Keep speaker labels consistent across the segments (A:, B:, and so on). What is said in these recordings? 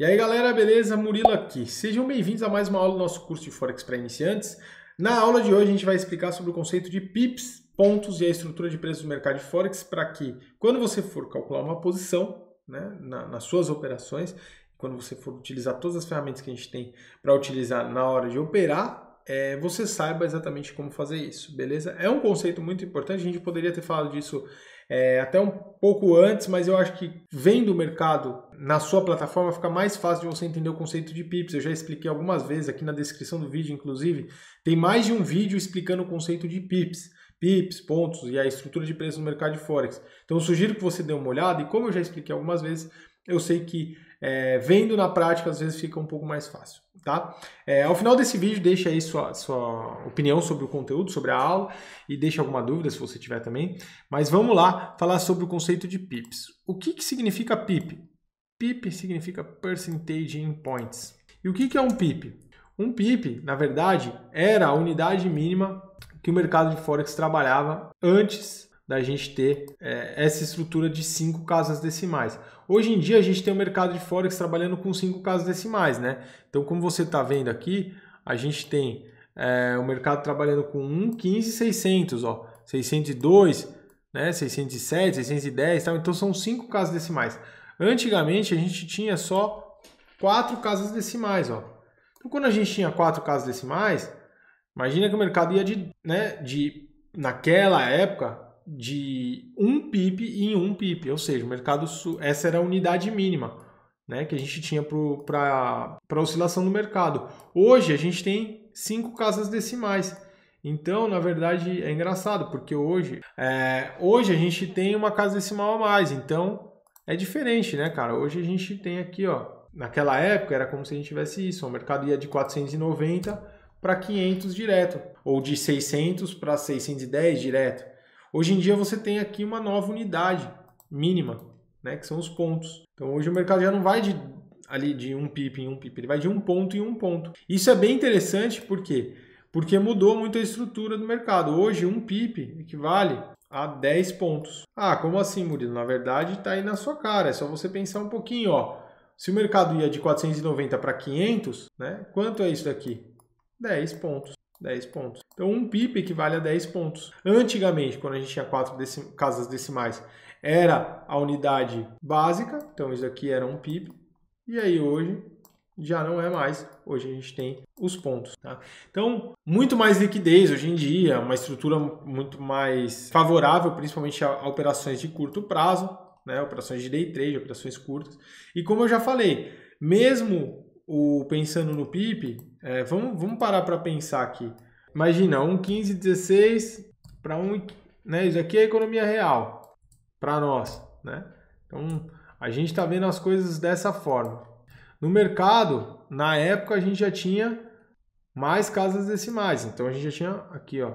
A: E aí galera, beleza? Murilo aqui. Sejam bem-vindos a mais uma aula do nosso curso de Forex para iniciantes. Na aula de hoje a gente vai explicar sobre o conceito de pips, pontos e a estrutura de preços do mercado de Forex para que quando você for calcular uma posição né, na, nas suas operações, quando você for utilizar todas as ferramentas que a gente tem para utilizar na hora de operar, é, você saiba exatamente como fazer isso, beleza? É um conceito muito importante, a gente poderia ter falado disso é, até um pouco antes, mas eu acho que vendo o mercado na sua plataforma fica mais fácil de você entender o conceito de pips. Eu já expliquei algumas vezes aqui na descrição do vídeo, inclusive, tem mais de um vídeo explicando o conceito de pips. PIPs, pontos e a estrutura de preço no mercado de Forex. Então, eu sugiro que você dê uma olhada e, como eu já expliquei algumas vezes, eu sei que é, vendo na prática, às vezes fica um pouco mais fácil, tá? É, ao final desse vídeo, deixa aí sua, sua opinião sobre o conteúdo, sobre a aula e deixa alguma dúvida se você tiver também. Mas vamos lá falar sobre o conceito de PIPs. O que, que significa PIP? PIP significa Percentage in Points. E o que, que é um PIP? Um PIP, na verdade, era a unidade mínima que o mercado de Forex trabalhava antes da gente ter é, essa estrutura de cinco casas decimais. Hoje em dia a gente tem o um mercado de forex trabalhando com cinco casas decimais, né? Então, como você está vendo aqui, a gente tem é, o mercado trabalhando com 1, 15, 600, ó, 602, né? 607, 610, tal. Então são cinco casas decimais. Antigamente a gente tinha só quatro casas decimais, ó. Então, quando a gente tinha quatro casas decimais, imagina que o mercado ia de, né, de naquela época de um PIB em um PIB, ou seja, o mercado essa era a unidade mínima né, que a gente tinha para a oscilação do mercado. Hoje a gente tem cinco casas decimais. Então, na verdade, é engraçado, porque hoje, é, hoje a gente tem uma casa decimal a mais. Então, é diferente, né, cara? Hoje a gente tem aqui, ó. Naquela época era como se a gente tivesse isso: o mercado ia de 490 para 500 direto, ou de 600 para 610 direto. Hoje em dia você tem aqui uma nova unidade mínima, né, que são os pontos. Então hoje o mercado já não vai de ali de um pip em um pip, ele vai de um ponto em um ponto. Isso é bem interessante porque porque mudou muito a estrutura do mercado. Hoje um pip equivale a 10 pontos. Ah, como assim, Murilo? Na verdade, está aí na sua cara. É só você pensar um pouquinho, ó. Se o mercado ia de 490 para 500, né? Quanto é isso daqui? 10 pontos. 10 pontos. Então, um PIB equivale a 10 pontos. Antigamente, quando a gente tinha quatro decim casas decimais, era a unidade básica, então isso aqui era um PIB, e aí hoje já não é mais. Hoje a gente tem os pontos. Tá? Então, muito mais liquidez hoje em dia, uma estrutura muito mais favorável, principalmente a operações de curto prazo, né? operações de day trade, operações curtas. E como eu já falei, mesmo o pensando no PIB, é, vamos, vamos parar para pensar aqui. Imagina, 1,1516 para 1, né? Isso aqui é economia real para nós, né? Então, a gente está vendo as coisas dessa forma. No mercado, na época a gente já tinha mais casas decimais, então a gente já tinha aqui, ó.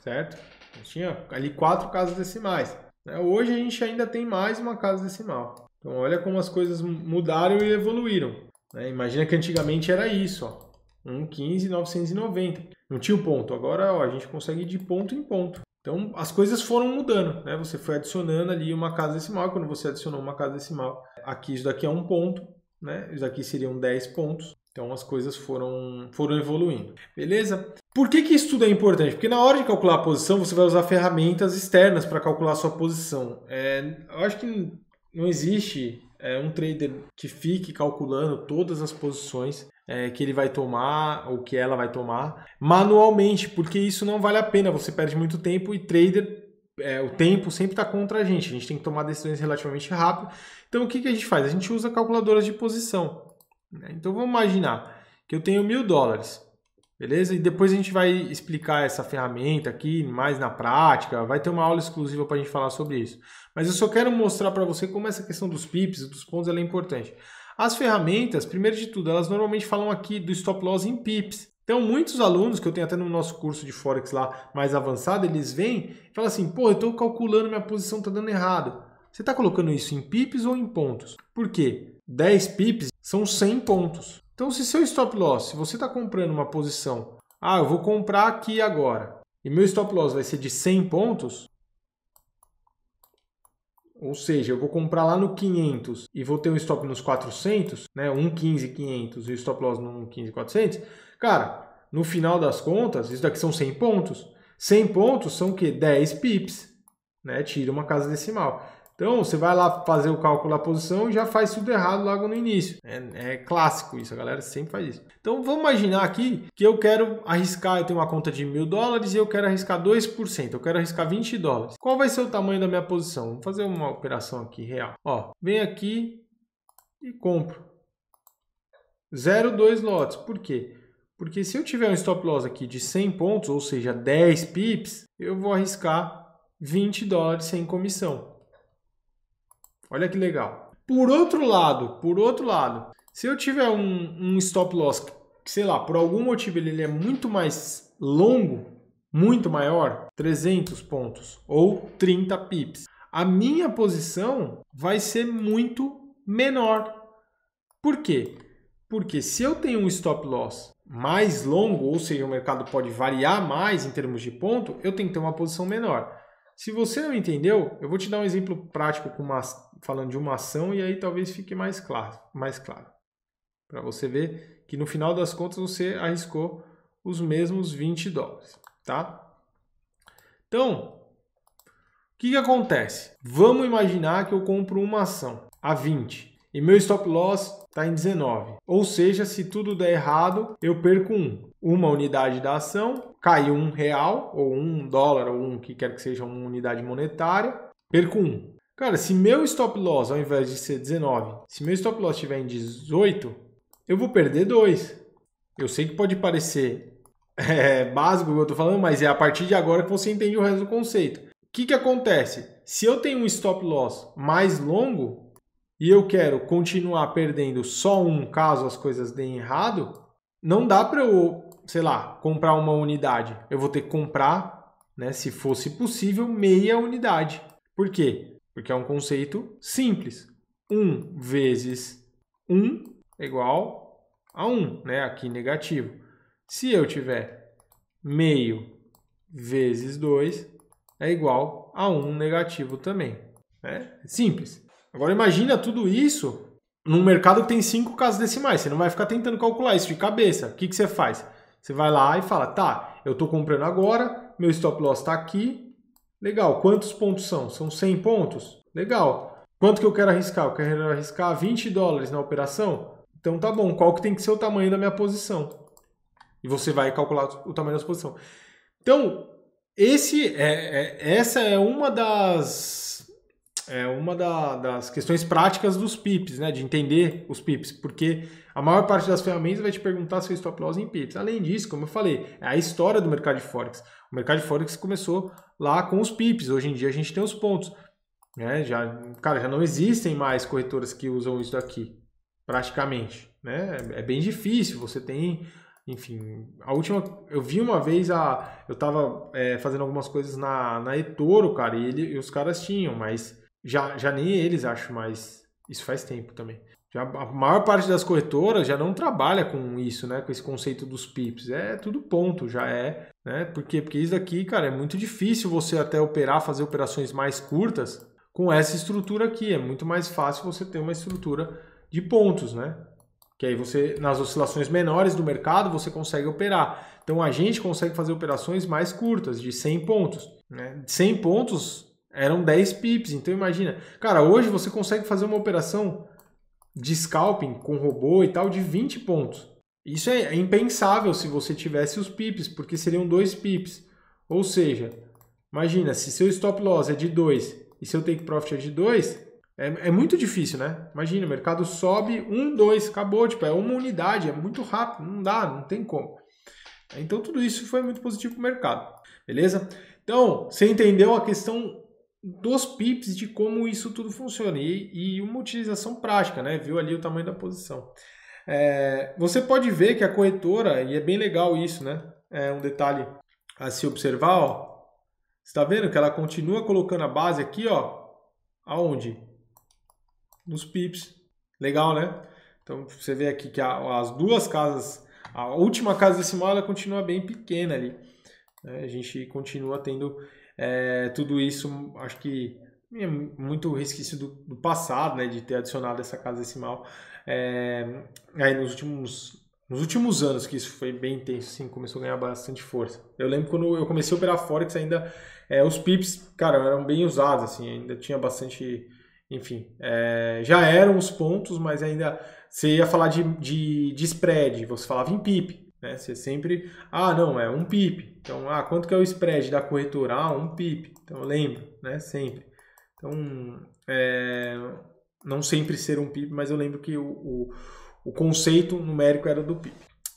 A: Certo? A gente tinha ali quatro casas decimais. Né? Hoje a gente ainda tem mais uma casa decimal. Então olha como as coisas mudaram e evoluíram. Né? Imagina que antigamente era isso, ó. 1,15,990. Não tinha o um ponto. Agora ó, a gente consegue ir de ponto em ponto. Então as coisas foram mudando, né? Você foi adicionando ali uma casa decimal. Quando você adicionou uma casa decimal, aqui isso daqui é um ponto, né? Isso daqui seriam 10 pontos. Então as coisas foram, foram evoluindo, beleza? Por que, que isso tudo é importante? Porque na hora de calcular a posição, você vai usar ferramentas externas para calcular a sua posição. É, eu acho que não existe é, um trader que fique calculando todas as posições é, que ele vai tomar ou que ela vai tomar manualmente, porque isso não vale a pena, você perde muito tempo e trader. É, o tempo sempre está contra a gente, a gente tem que tomar decisões relativamente rápido. Então, o que, que a gente faz? A gente usa calculadoras de posição. Né? Então, vamos imaginar que eu tenho mil dólares. Beleza? E depois a gente vai explicar essa ferramenta aqui mais na prática, vai ter uma aula exclusiva para a gente falar sobre isso. Mas eu só quero mostrar para você como essa questão dos pips, dos pontos, ela é importante. As ferramentas, primeiro de tudo, elas normalmente falam aqui do stop loss em pips. Então, muitos alunos que eu tenho até no nosso curso de Forex lá mais avançado, eles vêm e falam assim: pô, eu estou calculando, minha posição está dando errado. Você está colocando isso em pips ou em pontos? Por quê? 10 pips são 100 pontos. Então, se seu stop loss, se você está comprando uma posição, ah, eu vou comprar aqui agora, e meu stop loss vai ser de 100 pontos, ou seja, eu vou comprar lá no 500 e vou ter um stop nos 400, né, 1,15, 500 e o stop loss no 1,15,400, 400, cara, no final das contas, isso daqui são 100 pontos. 100 pontos são o quê? 10 pips, né? Tira uma casa decimal. Então, você vai lá fazer o cálculo da posição e já faz tudo errado logo no início. É, é, clássico isso, a galera sempre faz isso. Então, vamos imaginar aqui que eu quero arriscar, eu tenho uma conta de mil dólares e eu quero arriscar 2%, eu quero arriscar 20 dólares. Qual vai ser o tamanho da minha posição? Vamos fazer uma operação aqui real. Ó, vem aqui e compro. 0,2 lotes. Por quê? Porque se eu tiver um stop loss aqui de 100 pontos, ou seja, 10 pips, eu vou arriscar 20 dólares sem comissão. Olha que legal. Por outro lado, por outro lado, se eu tiver um, um stop loss, que, sei lá, por algum motivo ele, ele é muito mais longo, muito maior, 300 pontos ou 30 pips, a minha posição vai ser muito menor. Por quê? Porque se eu tenho um stop loss mais longo, ou seja, o mercado pode variar mais em termos de ponto, eu tenho que ter uma posição menor. Se você não entendeu, eu vou te dar um exemplo prático uma, falando de uma ação e aí talvez fique mais claro, mais claro. Para você ver que no final das contas você arriscou os mesmos 20 dólares, tá? Então, o que, que acontece? Vamos imaginar que eu compro uma ação a 20 e meu stop loss está em 19. Ou seja, se tudo der errado, eu perco um uma unidade da ação, caiu um real, ou um dólar, ou um que quer que seja uma unidade monetária, perco um. Cara, se meu stop loss, ao invés de ser 19, se meu stop loss estiver em 18, eu vou perder dois Eu sei que pode parecer é, básico o que eu estou falando, mas é a partir de agora que você entende o resto do conceito. O que, que acontece? Se eu tenho um stop loss mais longo e eu quero continuar perdendo só um caso as coisas deem errado, não dá para eu sei lá, comprar uma unidade, eu vou ter que comprar, né, se fosse possível, meia unidade. Por quê? Porque é um conceito simples. 1 um vezes 1 um é igual a 1, um, né, aqui negativo. Se eu tiver meio vezes 2 é igual a 1 negativo também. Né? Simples. Agora imagina tudo isso num mercado que tem cinco casas decimais. Você não vai ficar tentando calcular isso de cabeça. O que, que você faz? Você vai lá e fala, tá, eu estou comprando agora, meu stop loss está aqui, legal, quantos pontos são? São 100 pontos? Legal. Quanto que eu quero arriscar? Eu quero arriscar 20 dólares na operação? Então tá bom, qual que tem que ser o tamanho da minha posição? E você vai calcular o tamanho da sua posição. Então, esse é, é essa é uma das é uma da, das questões práticas dos pips, né? De entender os pips, porque a maior parte das ferramentas vai te perguntar se seu stop loss em pips. Além disso, como eu falei, é a história do mercado de forex. O mercado de forex começou lá com os pips. Hoje em dia a gente tem os pontos, né? Já, cara, já não existem mais corretoras que usam isso daqui, praticamente, né? É bem difícil. Você tem enfim, a última, eu vi uma vez a, eu tava é, fazendo algumas coisas na, na eToro, cara, e, ele, e os caras tinham, mas já, já nem eles acho mais. Isso faz tempo também. Já, a maior parte das corretoras já não trabalha com isso, né? Com esse conceito dos PIPs. É tudo ponto, já é. Né? Porque, porque isso aqui, cara, é muito difícil você até operar, fazer operações mais curtas com essa estrutura aqui. É muito mais fácil você ter uma estrutura de pontos, né? Que aí você, nas oscilações menores do mercado, você consegue operar. Então a gente consegue fazer operações mais curtas, de 100 pontos. Né? 100 pontos eram 10 pips, então imagina. Cara, hoje você consegue fazer uma operação de scalping com robô e tal de 20 pontos. Isso é, é impensável se você tivesse os pips, porque seriam dois pips. Ou seja, imagina, se seu stop loss é de 2 e seu take profit é de 2, é, é, muito difícil, né? Imagina, o mercado sobe, 1, 2, acabou, tipo, é uma unidade, é muito rápido, não dá, não tem como. Então tudo isso foi muito positivo para o mercado, beleza? Então, você entendeu a questão dos pips de como isso tudo funciona e, e uma utilização prática, né? Viu ali o tamanho da posição. É, você pode ver que a corretora, e é bem legal isso, né? É um detalhe a se observar, ó. Você está vendo que ela continua colocando a base aqui, ó. Aonde? Nos pips. Legal, né? Então você vê aqui que a, as duas casas, a última casa decimal, ela continua bem pequena ali. Né? A gente continua tendo é, tudo isso, acho que é muito resquício do, do, passado, né, de ter adicionado essa casa decimal. É, aí nos últimos, nos últimos anos que isso foi bem intenso, assim, começou a ganhar bastante força. Eu lembro quando eu comecei a operar Forex ainda, é, os pips, cara, eram bem usados, assim, ainda tinha bastante, enfim, é, já eram os pontos, mas ainda você ia falar de, de, de spread, você falava em pip, né? Você sempre, ah, não, é um PIB. Então, ah, quanto que é o spread da corretora? Ah, um PIB. Então, lembro, né? Sempre. Então, é, não sempre ser um PIB, mas eu lembro que o, o, o conceito numérico era do PIB.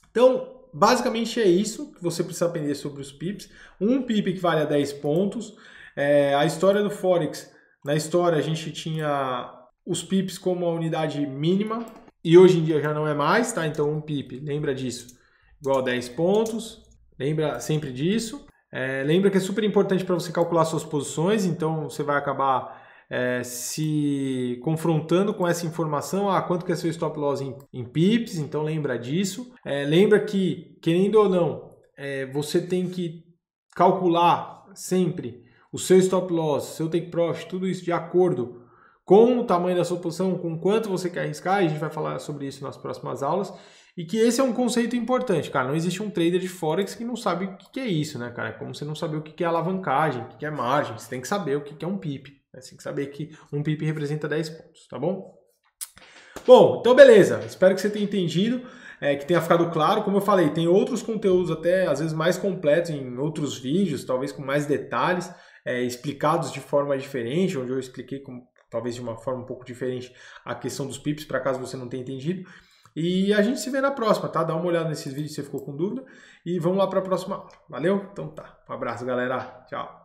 A: Então, basicamente é isso que você precisa aprender sobre os PIBs. Um PIB que vale a 10 pontos. É, a história do Forex, na história a gente tinha os PIBs como a unidade mínima e hoje em dia já não é mais, tá? Então um PIB, lembra disso igual a 10 pontos. Lembra sempre disso. É, lembra que é super importante para você calcular suas posições, então você vai acabar é, se confrontando com essa informação, ah, quanto que é seu stop loss em, em pips, então lembra disso. É, lembra que, querendo ou não, é, você tem que calcular sempre o seu stop loss, seu take profit, tudo isso de acordo com o tamanho da sua posição, com quanto você quer arriscar, a gente vai falar sobre isso nas próximas aulas. E que esse é um conceito importante, cara. Não existe um trader de Forex que não sabe o que é isso, né, cara? É como você não saber o que é alavancagem, o que é margem. Você tem que saber o que é um PIP. Né? Você tem que saber que um PIP representa 10 pontos, tá bom? Bom, então beleza. Espero que você tenha entendido, é, que tenha ficado claro. Como eu falei, tem outros conteúdos até às vezes mais completos em outros vídeos, talvez com mais detalhes, é, explicados de forma diferente, onde eu expliquei como, talvez de uma forma um pouco diferente a questão dos PIPs, para caso você não tenha entendido. E a gente se vê na próxima, tá? Dá uma olhada nesses vídeos se você ficou com dúvida. E vamos lá para a próxima aula. Valeu? Então tá. Um abraço, galera. Tchau.